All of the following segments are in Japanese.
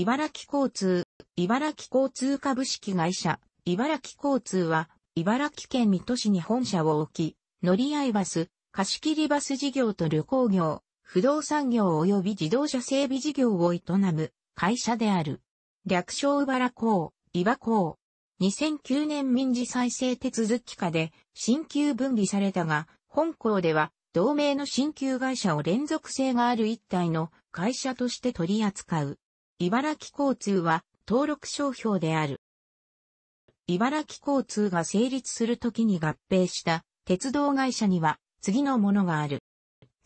茨城交通、茨城交通株式会社、茨城交通は、茨城県水戸市に本社を置き、乗り合いバス、貸し切りバス事業と旅行業、不動産業及び自動車整備事業を営む会社である。略称茨港、茨港。2009年民事再生手続き下で、新旧分離されたが、本校では、同盟の新旧会社を連続性がある一体の会社として取り扱う。茨城交通は登録商標である。茨城交通が成立するときに合併した鉄道会社には次のものがある。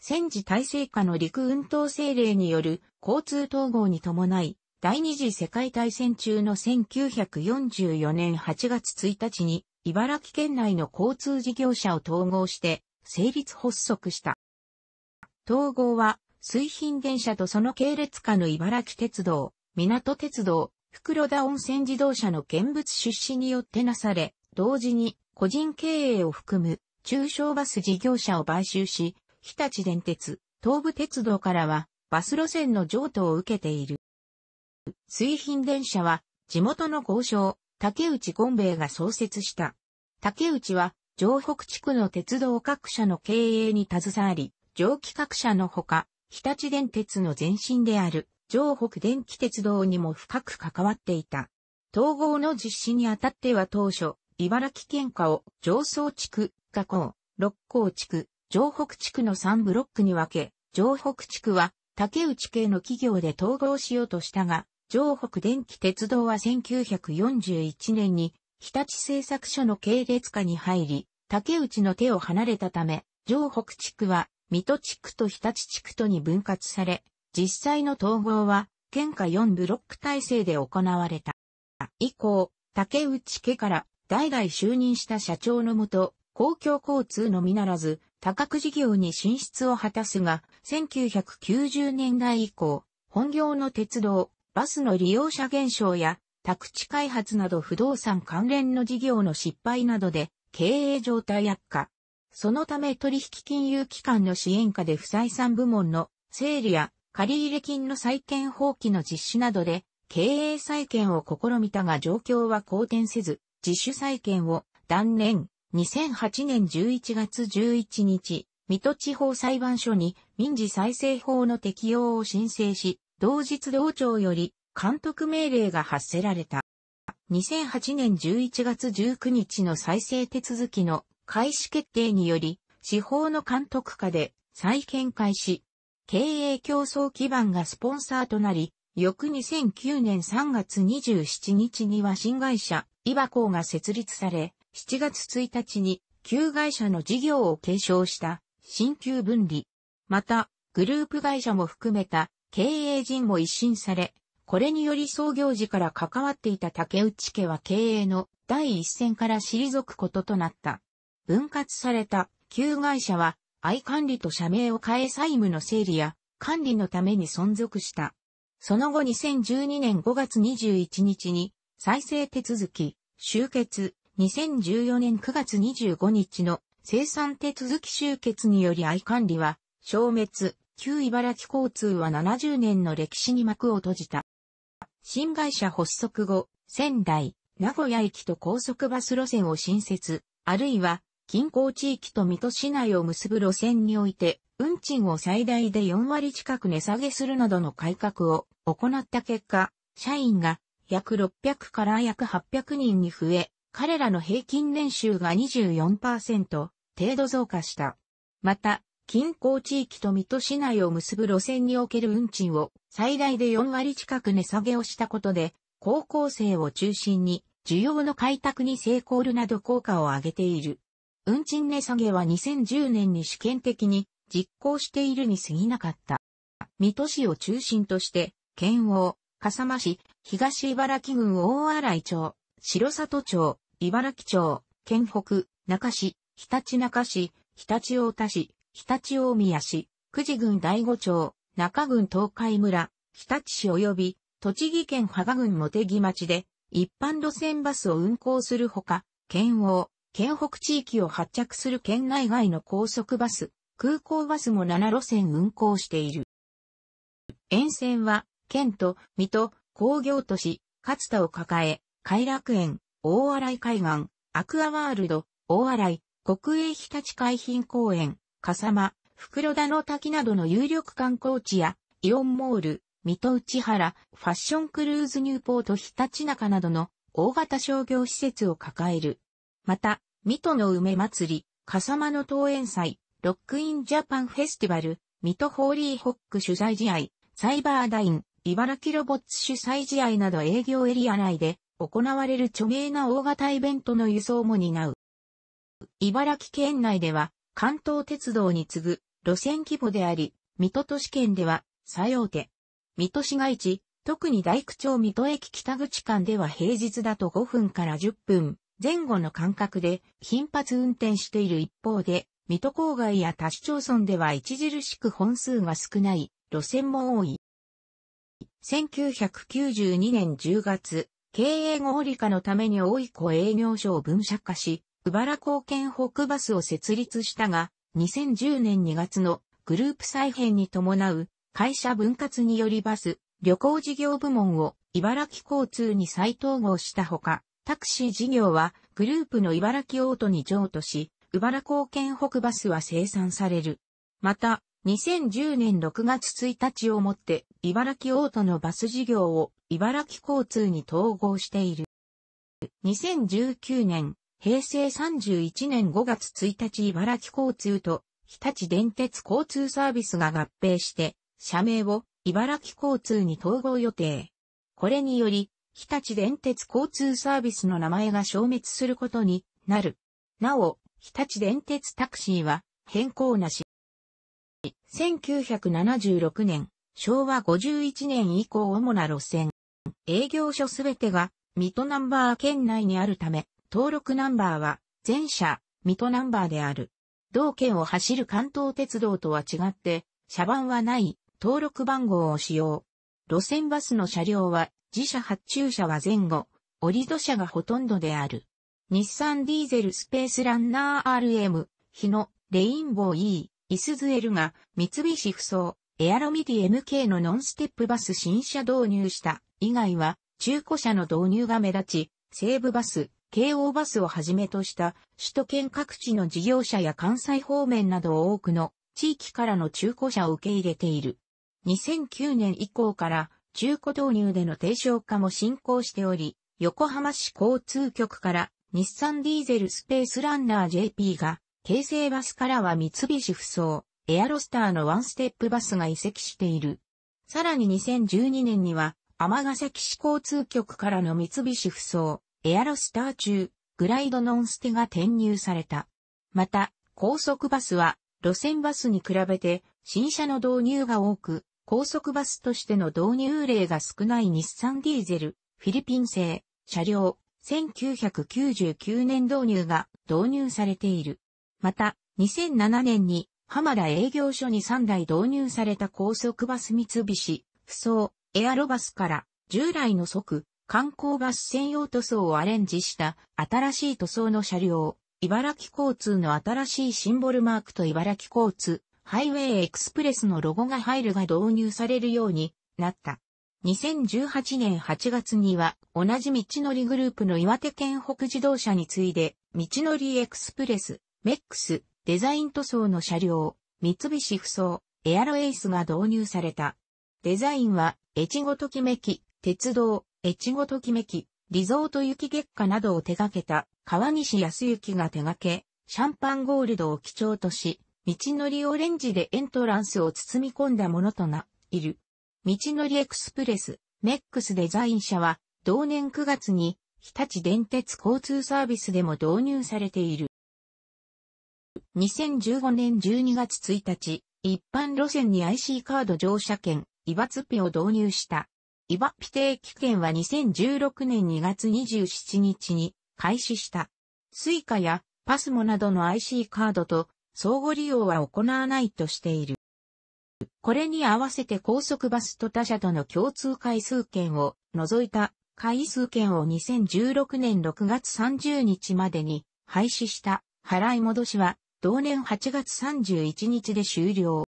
戦時体制下の陸運統制令による交通統合に伴い、第二次世界大戦中の1944年8月1日に茨城県内の交通事業者を統合して成立発足した。統合は水浜電車とその系列下の茨城鉄道、港鉄道、袋田温泉自動車の見物出資によってなされ、同時に個人経営を含む中小バス事業者を買収し、日立電鉄、東武鉄道からはバス路線の譲渡を受けている。水浜電車は地元の豪商、竹内権兵衛が創設した。竹内は城北地区の鉄道各社の経営に携わり、蒸気各社のほか、日立電鉄の前身である、上北電気鉄道にも深く関わっていた。統合の実施にあたっては当初、茨城県下を上層地区、河口、六甲地区、上北地区の3ブロックに分け、上北地区は竹内系の企業で統合しようとしたが、上北電気鉄道は1941年に日立製作所の系列下に入り、竹内の手を離れたため、上北地区は水戸地区と日立地区とに分割され、実際の統合は、県下4ブロック体制で行われた。以降、竹内家から代々就任した社長のもと、公共交通のみならず、多角事業に進出を果たすが、1990年代以降、本業の鉄道、バスの利用者減少や、宅地開発など不動産関連の事業の失敗などで、経営状態悪化、そのため取引金融機関の支援下で不採算部門の整理や借入金の再建放棄の実施などで経営再建を試みたが状況は好転せず、自主再建を断念。2008年11月11日、水戸地方裁判所に民事再生法の適用を申請し、同日同庁より監督命令が発せられた。2008年11月19日の再生手続きの開始決定により、司法の監督下で再建開始。経営競争基盤がスポンサーとなり、翌2009年3月27日には新会社、イバコーが設立され、7月1日に旧会社の事業を継承した新旧分離。また、グループ会社も含めた経営陣も一新され、これにより創業時から関わっていた竹内家は経営の第一線から退くこととなった。分割された旧会社は、愛管理と社名を変え債務の整理や管理のために存続した。その後2012年5月21日に再生手続き、終結、2014年9月25日の生産手続き終結により愛管理は消滅、旧茨城交通は70年の歴史に幕を閉じた。新会社発足後、仙台、名古屋駅と高速バス路線を新設、あるいは近郊地域と水戸市内を結ぶ路線において、運賃を最大で4割近く値下げするなどの改革を行った結果、社員が約600から約800人に増え、彼らの平均年収が24%程度増加した。また、近郊地域と水戸市内を結ぶ路線における運賃を最大で4割近く値下げをしたことで、高校生を中心に需要の開拓に成功るなど効果を上げている。運賃値下げは2010年に試験的に実行しているに過ぎなかった。水戸市を中心として、県央、笠間市、東茨城郡大洗町、城里町、茨城町、県北、中市、日立中市、日立太田市、日立大宮市、久慈郡大五町、中郡東海村、日立市及び栃木県芳賀郡茂木町で一般路線バスを運行するほか、県央、県北地域を発着する県内外の高速バス、空港バスも7路線運行している。沿線は、県と、水戸、工業都市、勝田を抱え、偕楽園、大洗海岸、アクアワールド、大洗、国営日立海浜公園、笠間、袋田の滝などの有力観光地や、イオンモール、水戸内原、ファッションクルーズニューポート日立中などの大型商業施設を抱える。また、水戸の梅祭り、笠間の登園祭、ロックインジャパンフェスティバル、水戸ホーリーホック取材試合、サイバーダイン、茨城ロボッツ主催試合など営業エリア内で行われる著名な大型イベントの輸送も担う。茨城県内では関東鉄道に次ぐ路線規模であり、水戸都市圏では最大手。水戸市街地、特に大工町水戸駅北口間では平日だと5分から10分、前後の間隔で頻発運転している一方で、水戸郊外や他市町村では著しく本数が少ない路線も多い。1992年10月、経営合理化のために大井湖営業所を分社化し、茨城県北バスを設立したが、2010年2月のグループ再編に伴う会社分割によりバス、旅行事業部門を茨城交通に再統合したほか、タクシー事業はグループの茨城オートに譲渡し、茨城県北バスは生産される。また、2010年6月1日をもって茨城オートのバス事業を茨城交通に統合している。2019年、平成31年5月1日茨城交通と日立電鉄交通サービスが合併して、社名を茨城交通に統合予定。これにより、日立電鉄交通サービスの名前が消滅することになる。なお、日立電鉄タクシーは変更なし。1976年、昭和51年以降主な路線、営業所すべてが水戸ナンバー圏内にあるため、登録ナンバーは全社水戸ナンバーである。同県を走る関東鉄道とは違って、車番はない登録番号を使用。路線バスの車両は自社発注車は前後、折土車がほとんどである。日産ディーゼルスペースランナー RM、日野、レインボー E、イスズエルが三菱不走、エアロミディ MK のノンステップバス新車導入した以外は中古車の導入が目立ち、西武バス、京王バスをはじめとした首都圏各地の事業者や関西方面など多くの地域からの中古車を受け入れている。2009年以降から中古導入での低床化も進行しており、横浜市交通局から日産ディーゼルスペースランナー JP が、京成バスからは三菱不走、エアロスターのワンステップバスが移籍している。さらに2012年には、ヶ崎市交通局からの三菱不走、エアロスター中、グライドノンステが転入された。また、高速バスは、路線バスに比べて、新車の導入が多く、高速バスとしての導入例が少ない日産ディーゼル、フィリピン製、車両、1999年導入が導入されている。また、2007年に浜田営業所に3台導入された高速バス三菱、不装、エアロバスから従来の即、観光バス専用塗装をアレンジした新しい塗装の車両、茨城交通の新しいシンボルマークと茨城交通ハイウェイエクスプレスのロゴが入るが導入されるようになった。2018年8月には同じ道のりグループの岩手県北自動車に次いで道のりエクスプレス、メックス、デザイン塗装の車両、三菱不装、エアロエイスが導入された。デザインは、越後ときめき、鉄道、越後ときめき、リゾート雪月下などを手掛けた川西康幸が手掛け、シャンパンゴールドを基調とし、道のりオレンジでエントランスを包み込んだものとな、いる。道のりエクスプレス、メックスデザイン社は、同年9月に、日立電鉄交通サービスでも導入されている。2015年12月1日、一般路線に IC カード乗車券、イバツピを導入した。イバピ定期券は2016年2月27日に開始した。スイカやパスモなどの IC カードと相互利用は行わないとしている。これに合わせて高速バスと他社との共通回数券を除いた回数券を2016年6月30日までに廃止した払い戻しは同年8月31日で終了。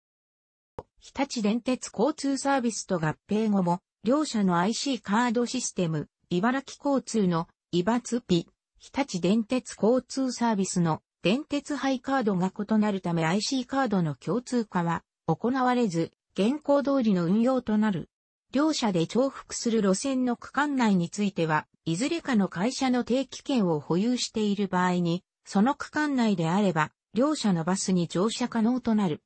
日立電鉄交通サービスと合併後も両社の IC カードシステム、茨城交通の、イバツピ、日立電鉄交通サービスの、電鉄ハイカードが異なるため IC カードの共通化は行われず、現行通りの運用となる。両社で重複する路線の区間内については、いずれかの会社の定期券を保有している場合に、その区間内であれば、両社のバスに乗車可能となる。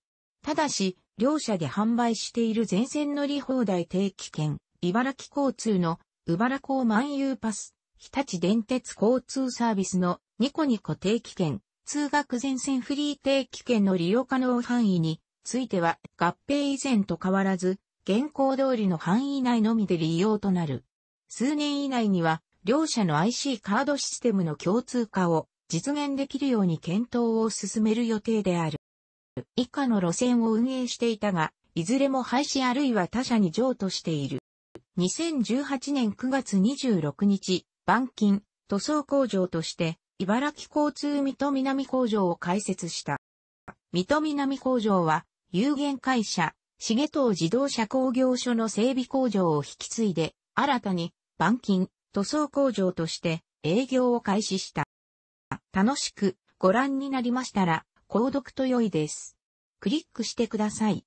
ただし、両社で販売している全線乗り放題定期券、茨城交通の、茨港万有パス、日立電鉄交通サービスのニコニコ定期券、通学全線フリー定期券の利用可能範囲については合併以前と変わらず、現行通りの範囲内のみで利用となる。数年以内には、両社の IC カードシステムの共通化を実現できるように検討を進める予定である。以下の路線を運営していたが、いずれも廃止あるいは他社に譲渡している。2018年9月26日、板金、塗装工場として、茨城交通水戸南工場を開設した。水戸南工場は、有限会社、重藤自動車工業所の整備工場を引き継いで、新たに、板金、塗装工場として営業を開始した。楽しくご覧になりましたら、購読と良いです。クリックしてください。